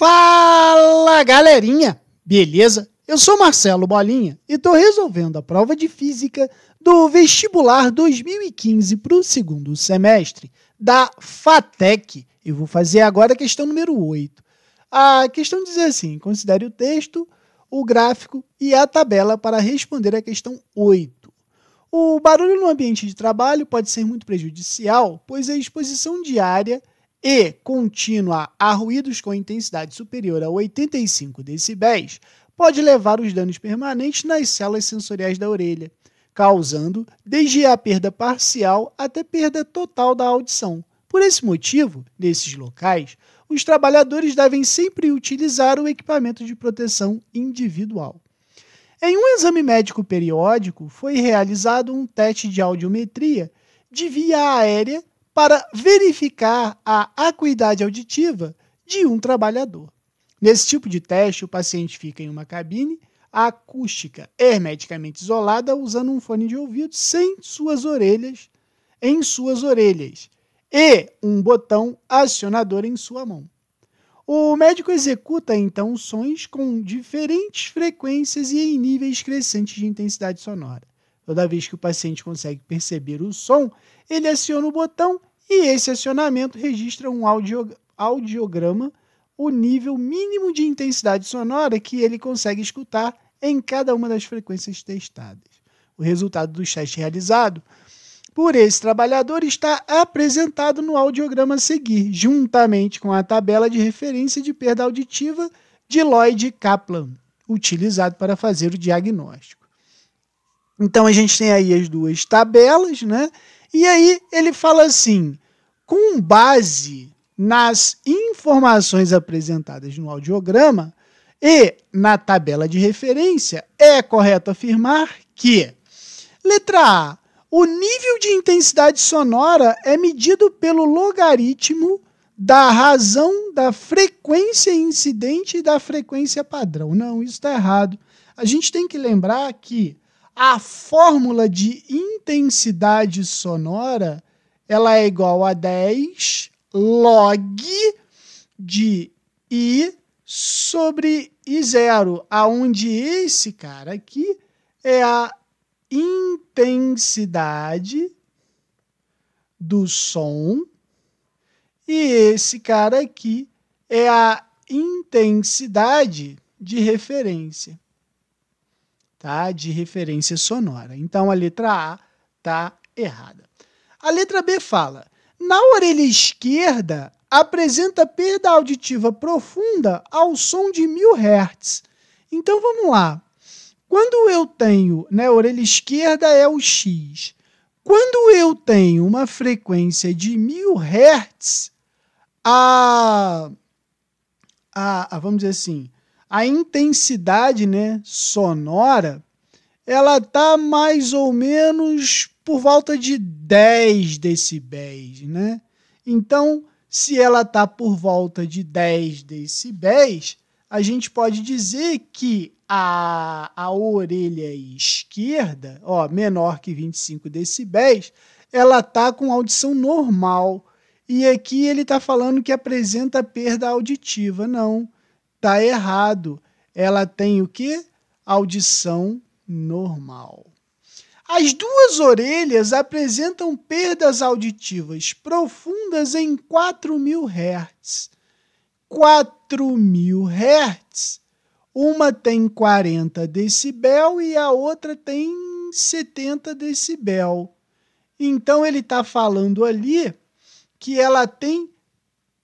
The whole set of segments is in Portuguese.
Fala galerinha, beleza? Eu sou Marcelo Bolinha e estou resolvendo a prova de física do vestibular 2015 para o segundo semestre da FATEC. Eu vou fazer agora a questão número 8. A questão diz assim: considere o texto, o gráfico e a tabela para responder a questão 8. O barulho no ambiente de trabalho pode ser muito prejudicial, pois a exposição diária e contínua a ruídos com intensidade superior a 85 decibéis pode levar os danos permanentes nas células sensoriais da orelha, causando desde a perda parcial até perda total da audição. Por esse motivo, nesses locais, os trabalhadores devem sempre utilizar o equipamento de proteção individual. Em um exame médico periódico, foi realizado um teste de audiometria de via aérea para verificar a acuidade auditiva de um trabalhador. Nesse tipo de teste, o paciente fica em uma cabine acústica hermeticamente isolada usando um fone de ouvido sem suas orelhas em suas orelhas e um botão acionador em sua mão. O médico executa então sons com diferentes frequências e em níveis crescentes de intensidade sonora. Toda vez que o paciente consegue perceber o som, ele aciona o botão e esse acionamento registra um audio, audiograma, o nível mínimo de intensidade sonora que ele consegue escutar em cada uma das frequências testadas. O resultado do teste realizado por esse trabalhador está apresentado no audiograma a seguir, juntamente com a tabela de referência de perda auditiva de Lloyd-Kaplan, utilizado para fazer o diagnóstico. Então a gente tem aí as duas tabelas, né? E aí ele fala assim: com base nas informações apresentadas no audiograma e na tabela de referência, é correto afirmar que letra A, o nível de intensidade sonora é medido pelo logaritmo da razão da frequência incidente e da frequência padrão. Não, isso está errado. A gente tem que lembrar que a fórmula de intensidade sonora ela é igual a 10 log de i sobre i zero, aonde esse cara aqui é a intensidade do som e esse cara aqui é a intensidade de referência, tá? De referência sonora. Então a letra A tá errada. A letra B fala: na orelha esquerda apresenta perda auditiva profunda ao som de 1000 Hz. Então vamos lá. Quando eu tenho, né, a orelha esquerda é o X. Quando eu tenho uma frequência de 1000 Hz, a, a, a, vamos dizer assim, a intensidade, né, sonora, ela tá mais ou menos por volta de 10 decibéis, né? Então, se ela está por volta de 10 decibéis, a gente pode dizer que a, a orelha esquerda, ó, menor que 25 decibéis, ela está com audição normal. E aqui ele está falando que apresenta perda auditiva. Não, está errado. Ela tem o que? Audição normal. As duas orelhas apresentam perdas auditivas profundas em 4.000 Hz. 4.000 Hz. Uma tem 40 decibel e a outra tem 70 decibel. Então ele está falando ali que ela tem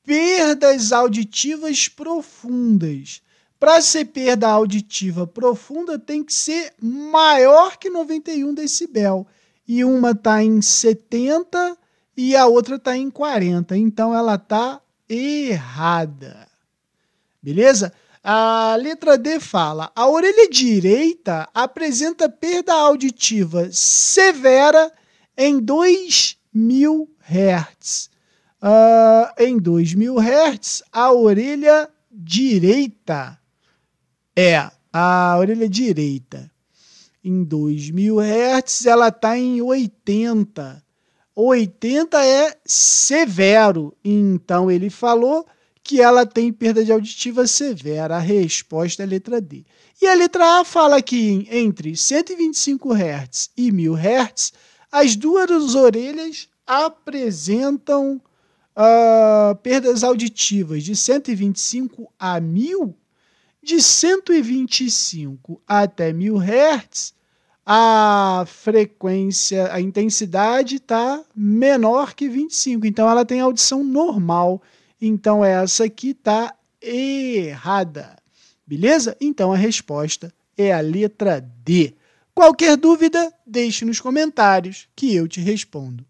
perdas auditivas profundas. Para ser perda auditiva profunda, tem que ser maior que 91 decibel. E uma está em 70 e a outra está em 40. Então ela está errada. Beleza? A letra D fala: a orelha direita apresenta perda auditiva severa em 2000 Hz. Uh, em 2000 Hz, a orelha direita é, a orelha direita em 2000 Hz, ela está em 80. 80 é severo. Então ele falou que ela tem perda de auditiva severa. A resposta é a letra D. E a letra A fala que entre 125 Hz e 1000 Hz, as duas orelhas apresentam uh, perdas auditivas de 125 a 1000 Hz de 125 até 1000 Hz, a frequência, a intensidade está menor que 25, então ela tem audição normal. Então essa aqui está errada. Beleza? Então a resposta é a letra D. Qualquer dúvida, deixe nos comentários que eu te respondo.